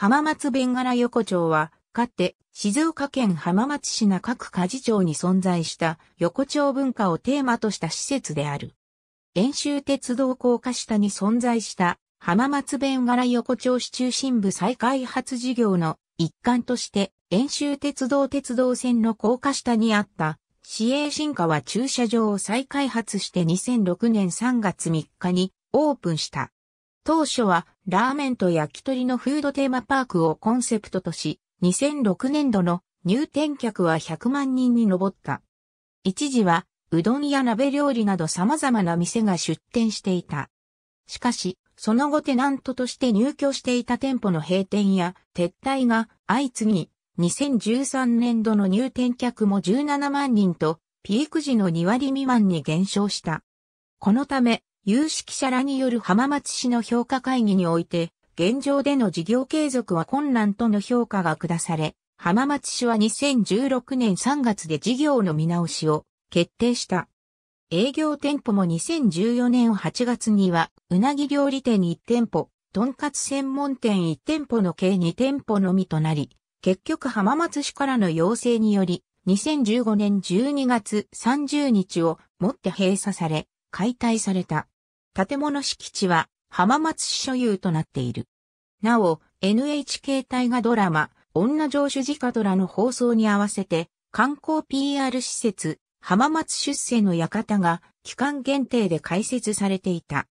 浜松弁柄横丁は、かつて静岡県浜松市中区事町に存在した横丁文化をテーマとした施設である。遠州鉄道高架下に存在した浜松弁柄横丁市中心部再開発事業の一環として遠州鉄道鉄道線の高架下にあった市営新川駐車場を再開発して2006年3月3日にオープンした。当初はラーメンと焼き鳥のフードテーマパークをコンセプトとし、2006年度の入店客は100万人に上った。一時は、うどんや鍋料理など様々な店が出店していた。しかし、その後テナントとして入居していた店舗の閉店や撤退が相次ぎ、2013年度の入店客も17万人と、ピーク時の2割未満に減少した。このため、有識者らによる浜松市の評価会議において、現状での事業継続は困難との評価が下され、浜松市は2016年3月で事業の見直しを決定した。営業店舗も2014年8月には、うなぎ料理店1店舗、とんかつ専門店1店舗の計2店舗のみとなり、結局浜松市からの要請により、2015年12月30日をもって閉鎖され、解体された。建物敷地は浜松市所有となっている。なお、NHK 大河ドラマ、女城主直ラの放送に合わせて、観光 PR 施設、浜松出世の館が期間限定で開設されていた。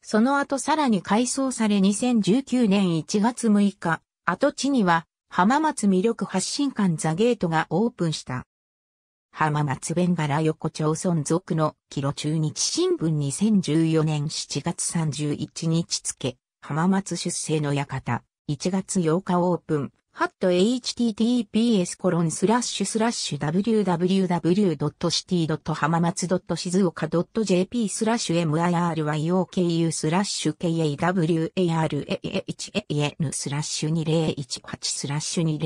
その後さらに改装され2019年1月6日、跡地には浜松魅力発信館ザゲートがオープンした。浜松弁柄横町村属のキロ中日新聞2014年7月31日付、浜松出生の館、1月8日オープン、ハット https コロンスラッシュスラッシュ w w w c i t y h a m a m a t s s h i z u o k a j p スラッシュ miryoku スラッシュ k a w a r a h a n スラッシュ2018スラッシュ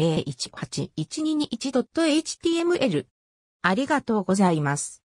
201812221.html ありがとうございます。